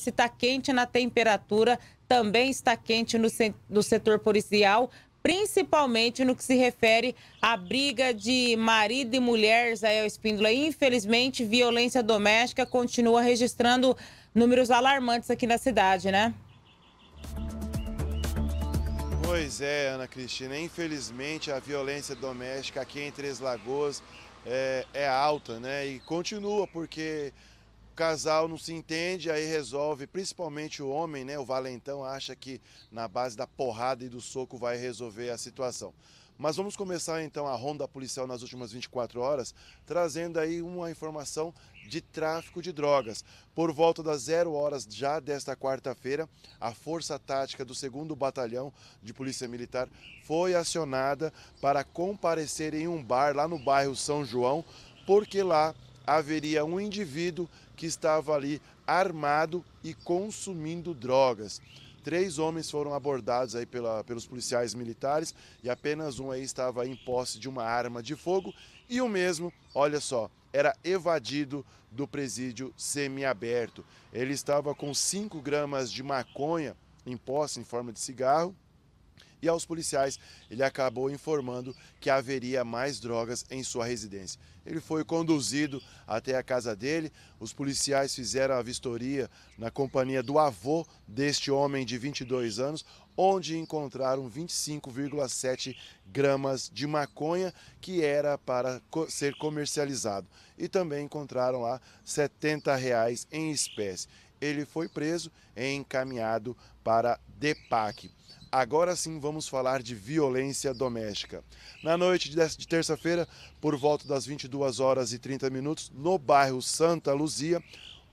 Se está quente na temperatura, também está quente no, no setor policial, principalmente no que se refere à briga de marido e mulher, Zael Espíndola. Infelizmente, violência doméstica continua registrando números alarmantes aqui na cidade, né? Pois é, Ana Cristina. Infelizmente, a violência doméstica aqui em Três Lagoas é, é alta, né? E continua, porque casal não se entende, aí resolve, principalmente o homem, né? O valentão acha que na base da porrada e do soco vai resolver a situação. Mas vamos começar então a ronda policial nas últimas 24 horas, trazendo aí uma informação de tráfico de drogas. Por volta das 0 horas já desta quarta-feira, a Força Tática do 2 Batalhão de Polícia Militar foi acionada para comparecer em um bar lá no bairro São João, porque lá haveria um indivíduo que estava ali armado e consumindo drogas. Três homens foram abordados aí pela, pelos policiais militares e apenas um aí estava em posse de uma arma de fogo e o mesmo, olha só, era evadido do presídio semiaberto. Ele estava com 5 gramas de maconha em posse em forma de cigarro e aos policiais ele acabou informando que haveria mais drogas em sua residência. Ele foi conduzido até a casa dele, os policiais fizeram a vistoria na companhia do avô deste homem de 22 anos, onde encontraram 25,7 gramas de maconha que era para ser comercializado. E também encontraram lá 70 reais em espécie. Ele foi preso e encaminhado para DEPAC. Agora sim vamos falar de violência doméstica. Na noite de terça-feira, por volta das 22 horas e 30 minutos, no bairro Santa Luzia,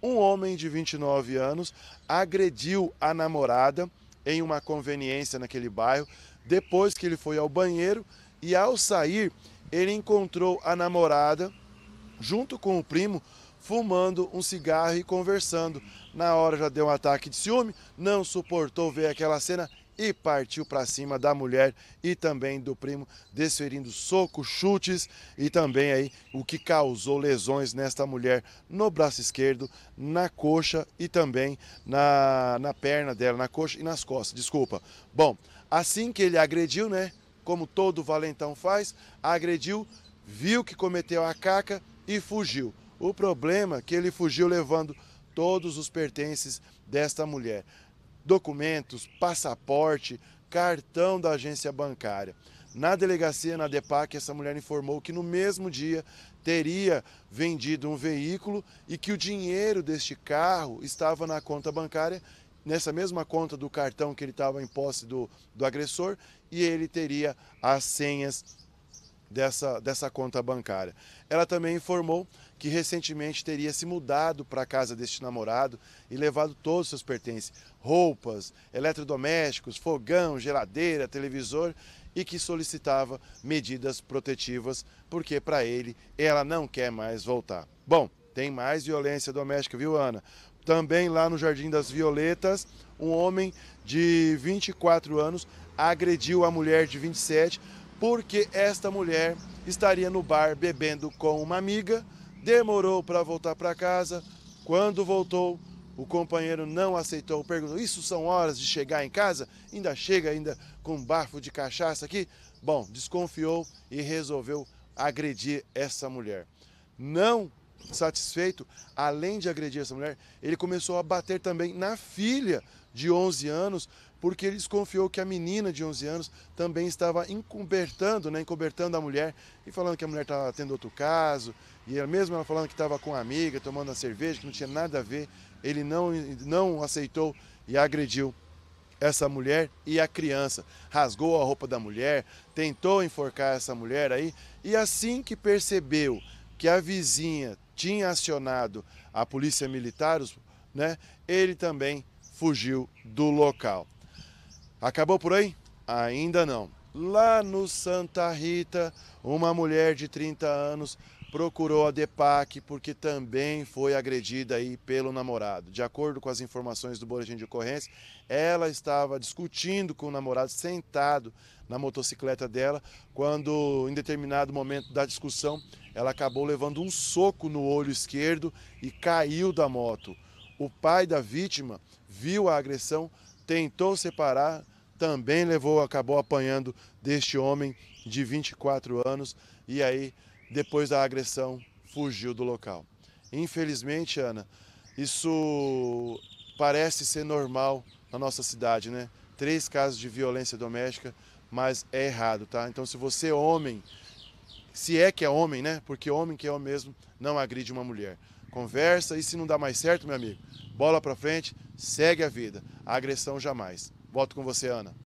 um homem de 29 anos agrediu a namorada em uma conveniência naquele bairro, depois que ele foi ao banheiro e ao sair, ele encontrou a namorada junto com o primo fumando um cigarro e conversando. Na hora já deu um ataque de ciúme, não suportou ver aquela cena e partiu para cima da mulher e também do primo, desferindo socos, chutes e também aí o que causou lesões nesta mulher no braço esquerdo, na coxa e também na, na perna dela, na coxa e nas costas, desculpa. Bom, assim que ele agrediu, né, como todo valentão faz, agrediu, viu que cometeu a caca e fugiu. O problema é que ele fugiu levando todos os pertences desta mulher documentos, passaporte, cartão da agência bancária. Na delegacia, na DEPAC, essa mulher informou que no mesmo dia teria vendido um veículo e que o dinheiro deste carro estava na conta bancária, nessa mesma conta do cartão que ele estava em posse do, do agressor, e ele teria as senhas dessa, dessa conta bancária. Ela também informou que recentemente teria se mudado para a casa deste namorado e levado todos os seus pertences: roupas, eletrodomésticos, fogão, geladeira, televisor e que solicitava medidas protetivas porque para ele ela não quer mais voltar. Bom, tem mais violência doméstica, viu, Ana? Também lá no Jardim das Violetas, um homem de 24 anos agrediu a mulher de 27 porque esta mulher estaria no bar bebendo com uma amiga, demorou para voltar para casa. Quando voltou, o companheiro não aceitou, perguntou: Isso são horas de chegar em casa? Ainda chega, ainda com um bafo de cachaça aqui? Bom, desconfiou e resolveu agredir essa mulher. Não satisfeito, além de agredir essa mulher, ele começou a bater também na filha de 11 anos, porque ele desconfiou que a menina de 11 anos também estava encobertando, né, encobertando a mulher e falando que a mulher estava tendo outro caso, e ela mesmo ela falando que estava com a amiga, tomando a cerveja, que não tinha nada a ver, ele não, não aceitou e agrediu essa mulher e a criança. Rasgou a roupa da mulher, tentou enforcar essa mulher aí, e assim que percebeu que a vizinha tinha acionado a polícia militar, né, ele também fugiu do local. Acabou por aí? Ainda não. Lá no Santa Rita, uma mulher de 30 anos procurou a DEPAC porque também foi agredida aí pelo namorado. De acordo com as informações do boletim de ocorrência, ela estava discutindo com o namorado sentado na motocicleta dela, quando em determinado momento da discussão, ela acabou levando um soco no olho esquerdo e caiu da moto. O pai da vítima viu a agressão, tentou separar, também levou, acabou apanhando deste homem de 24 anos e aí, depois da agressão, fugiu do local. Infelizmente, Ana, isso parece ser normal na nossa cidade, né? Três casos de violência doméstica, mas é errado, tá? Então, se você é homem, se é que é homem, né? Porque homem que é o mesmo não agride uma mulher conversa e se não dá mais certo, meu amigo, bola para frente, segue a vida. A agressão jamais. Volto com você, Ana.